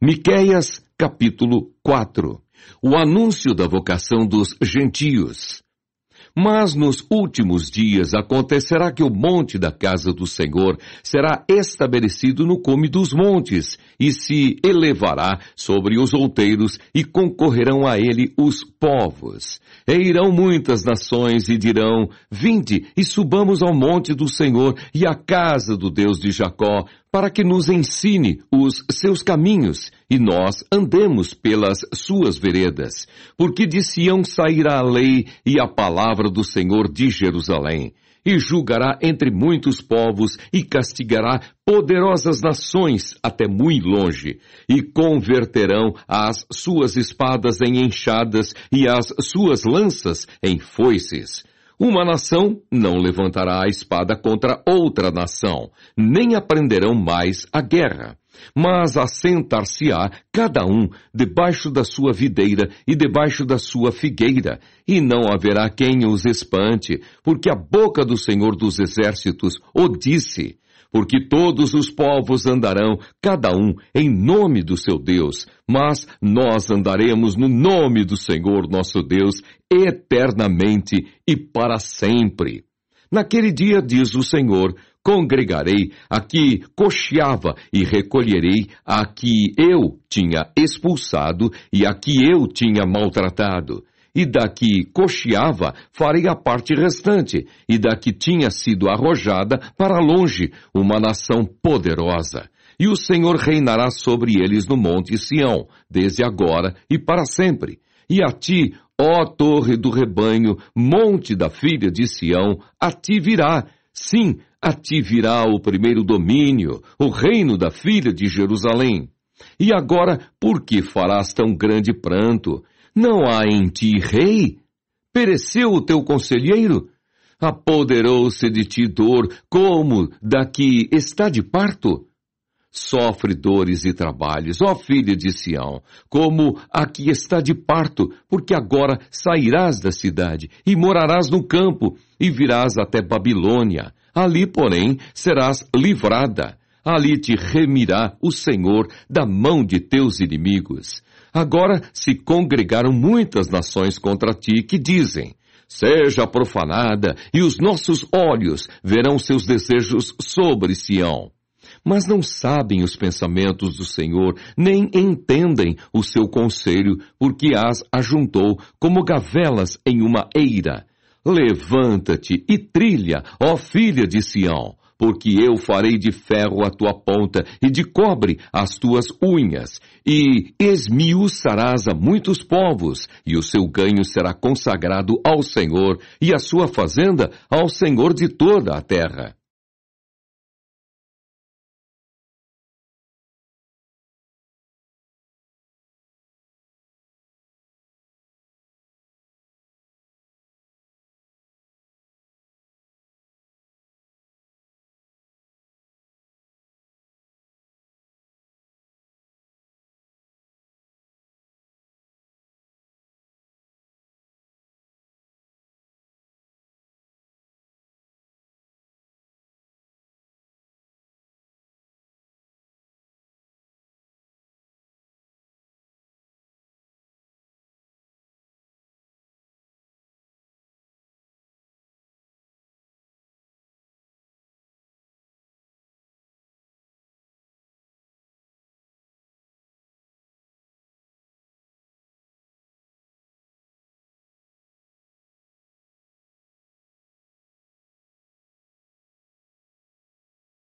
Miqueias capítulo 4. O anúncio da vocação dos gentios. Mas nos últimos dias acontecerá que o monte da casa do Senhor será estabelecido no cume dos montes, e se elevará sobre os outeiros, e concorrerão a ele os povos. E irão muitas nações e dirão: Vinde e subamos ao monte do Senhor e à casa do Deus de Jacó, para que nos ensine os seus caminhos e nós andemos pelas suas veredas, porque de Sião sairá a lei e a palavra do Senhor de Jerusalém, e julgará entre muitos povos e castigará poderosas nações até muito longe, e converterão as suas espadas em enxadas e as suas lanças em foices. Uma nação não levantará a espada contra outra nação, nem aprenderão mais a guerra. Mas assentar-se-á cada um debaixo da sua videira e debaixo da sua figueira, e não haverá quem os espante, porque a boca do Senhor dos Exércitos o disse, porque todos os povos andarão, cada um, em nome do seu Deus, mas nós andaremos no nome do Senhor nosso Deus eternamente e para sempre. Naquele dia, diz o Senhor, congregarei a que cocheava e recolherei a que eu tinha expulsado e a que eu tinha maltratado. E da que cocheava farei a parte restante, e da que tinha sido arrojada para longe, uma nação poderosa. E o Senhor reinará sobre eles no monte Sião, desde agora e para sempre. E a ti, ó torre do rebanho, monte da filha de Sião, a ti virá, Sim, a ti virá o primeiro domínio, o reino da filha de Jerusalém. E agora, por que farás tão grande pranto? Não há em ti rei? Pereceu o teu conselheiro? Apoderou-se de ti dor, como da que está de parto? Sofre dores e trabalhos, ó filha de Sião, como a que está de parto, porque agora sairás da cidade e morarás no campo e virás até Babilônia Ali, porém, serás livrada. Ali te remirá o Senhor da mão de teus inimigos. Agora se congregaram muitas nações contra ti que dizem: Seja profanada, e os nossos olhos verão seus desejos sobre Sião. Mas não sabem os pensamentos do Senhor, nem entendem o seu conselho, porque as ajuntou como gavelas em uma eira Levanta-te e trilha, ó filha de Sião, porque eu farei de ferro a tua ponta e de cobre as tuas unhas, e esmiuçarás a muitos povos, e o seu ganho será consagrado ao Senhor, e a sua fazenda ao Senhor de toda a terra.